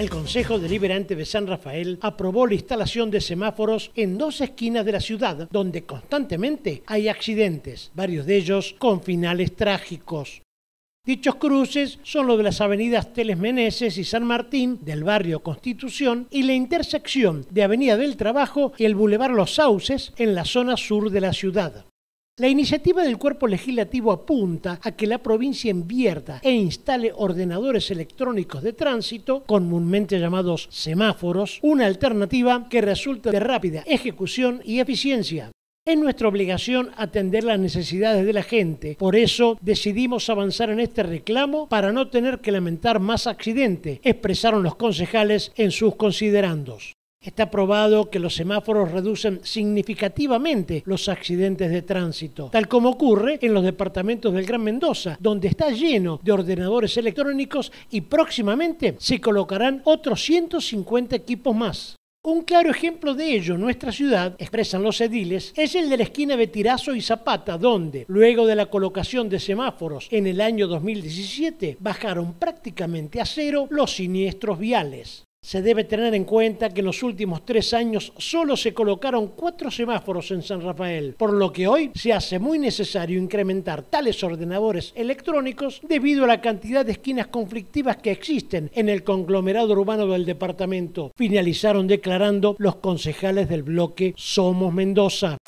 El Consejo Deliberante de San Rafael aprobó la instalación de semáforos en dos esquinas de la ciudad, donde constantemente hay accidentes, varios de ellos con finales trágicos. Dichos cruces son los de las avenidas Teles Meneses y San Martín del barrio Constitución y la intersección de Avenida del Trabajo y el Boulevard Los Sauces en la zona sur de la ciudad. La iniciativa del cuerpo legislativo apunta a que la provincia invierta e instale ordenadores electrónicos de tránsito, comúnmente llamados semáforos, una alternativa que resulta de rápida ejecución y eficiencia. Es nuestra obligación atender las necesidades de la gente, por eso decidimos avanzar en este reclamo para no tener que lamentar más accidentes, expresaron los concejales en sus considerandos. Está probado que los semáforos reducen significativamente los accidentes de tránsito, tal como ocurre en los departamentos del Gran Mendoza, donde está lleno de ordenadores electrónicos y próximamente se colocarán otros 150 equipos más. Un claro ejemplo de ello en nuestra ciudad, expresan los ediles, es el de la esquina Betirazo y Zapata, donde, luego de la colocación de semáforos en el año 2017, bajaron prácticamente a cero los siniestros viales. Se debe tener en cuenta que en los últimos tres años solo se colocaron cuatro semáforos en San Rafael, por lo que hoy se hace muy necesario incrementar tales ordenadores electrónicos debido a la cantidad de esquinas conflictivas que existen en el conglomerado urbano del departamento, finalizaron declarando los concejales del bloque Somos Mendoza.